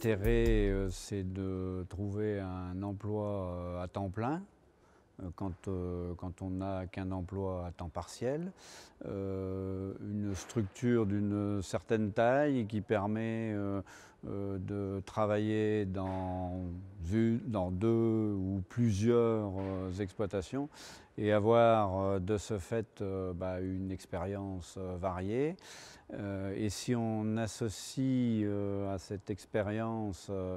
L'intérêt, euh, c'est de trouver un emploi euh, à temps plein. Euh, quand, on n'a qu'un emploi à temps partiel, une structure d'une certaine taille qui permet de travailler dans deux ou plusieurs exploitations et avoir de ce fait bah, une expérience variée. Euh, et si on associe euh, à cette expérience euh,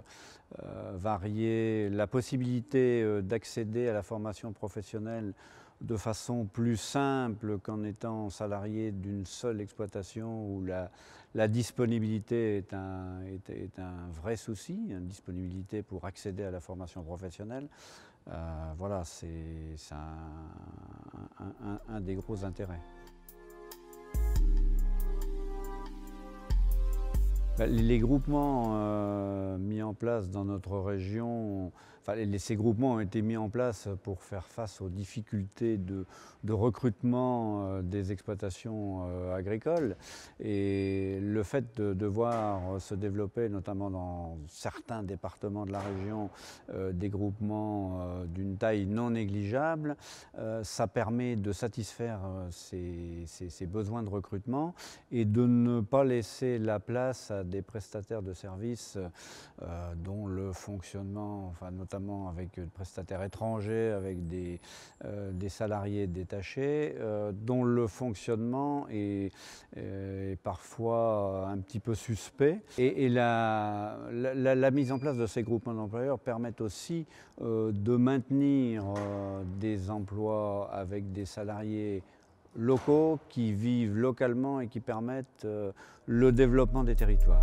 variée la possibilité d'accéder à la formation professionnelle de façon plus simple qu'en étant salarié d'une seule exploitation où la, disponibilité est un, vrai souci, une disponibilité pour accéder à la formation professionnelle, voilà, c'est un des gros intérêts. Bah, les groupements euh, mis en place dans notre région, enfin, ces groupements ont été mis en place pour faire face aux difficultés de, recrutement euh, des exploitations euh, agricoles. Et le fait de voir se développer, notamment dans certains départements de la région, des groupements d'une taille non négligeable, ça permet de satisfaire ces, ces besoins de recrutement et de ne pas laisser la place à des prestataires de services euh, dont le fonctionnement, enfin, notamment avec des prestataires étrangers, avec des, euh, des salariés détachés, euh, dont le fonctionnement est, parfois un petit peu suspect. Et, la, la, mise en place de ces groupements d'employeurs permettent aussi de maintenir des emplois avec des salariés locaux qui vivent localement et qui permettent euh, le développement des territoires.